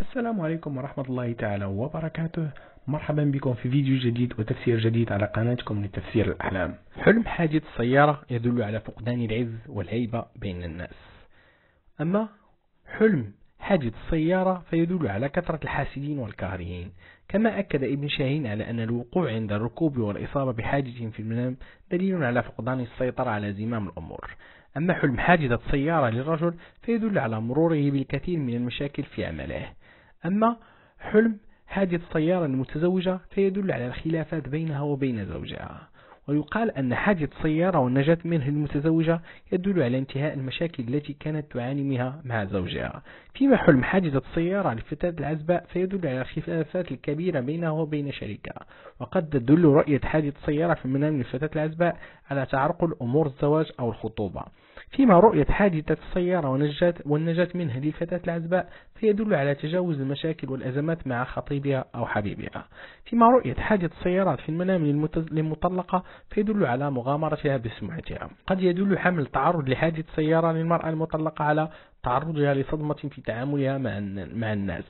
السلام عليكم ورحمة الله تعالى وبركاته مرحبا بكم في فيديو جديد وتفسير جديد على قناتكم لتفسير الأحلام حلم حادث السيارة يدل على فقدان العز والهيبة بين الناس أما حلم حادث السيارة فيدل على كثرة الحاسدين والكارهين كما أكد ابن شاهين على أن الوقوع عند الركوب والإصابة بحادث في المنام دليل على فقدان السيطرة على زمام الأمور أما حلم حادثة سيارة للرجل فيدل على مروره بالكثير من المشاكل في عمله أما حلم هذه سيارة المتزوجة فيدل على الخلافات بينها وبين زوجها ويقال أن حادث سيارة والنجاة منه المتزوجة يدل على انتهاء المشاكل التي كانت تعاني منها مع زوجها فيما حلم حادثة السيارة لفتاة العزباء فيدل على الخلافات الكبيرة بينها وبين شريكها وقد تدل رؤية حادث سيارة في منام الفتاة العزباء على تعرقل أمور الزواج أو الخطوبة فيما رؤية حادثة السيارة ونجاة والنجاة منها للفتاة العزباء فيدل على تجاوز المشاكل والأزمات مع خطيبها أو حبيبها فيما رؤية حادث السيارات في المنام للمطلقة فيدل على مغامرتها بسمعتها قد يدل حمل تعرض لحادث سيارة للمرأة المطلقة على تعرضها لصدمة في تعاملها مع الناس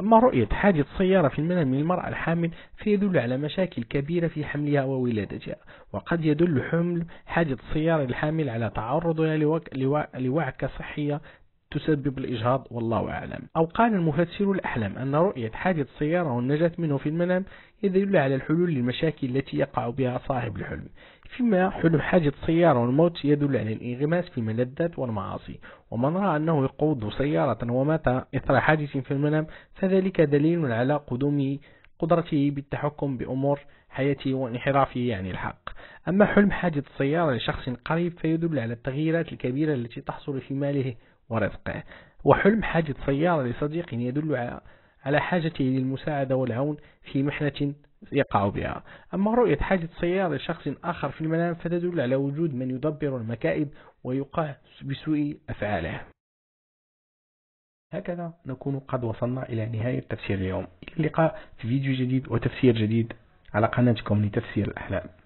أما رؤية حادث سيارة في المنام للمرأة الحامل فيدل على مشاكل كبيرة في حملها وولادتها وقد يدل حمل حادث سيارة الحامل على تعرضها لوعكة صحية تسبب الإجهاض والله أعلم أو قال المفسر الأحلم أن رؤية حادث سيارة والنجاة منه في المنام يدل على الحلول للمشاكل التي يقع بها صاحب الحلم فيما حلم حادث سيارة والموت يدل على الانغماس في الملذات والمعاصي ومن رأى أنه يقود سيارة ومات إثر حادث في المنام فذلك دليل على قدوم قدرته بالتحكم بأمور حياته وانحرافه يعني الحق أما حلم حادث سيارة لشخص قريب فيدل على التغييرات الكبيرة التي تحصل في ماله ورفقه وحلم حاجة سيارة لصديق يدل على حاجته للمساعدة والعون في محنة يقع بها أما رؤية حاجة سيارة لشخص آخر في المنام فتدل على وجود من يدبر المكائد ويقع بسوء أفعاله هكذا نكون قد وصلنا إلى نهاية تفسير اليوم إلى اللقاء في فيديو جديد وتفسير جديد على قناتكم لتفسير الأحلام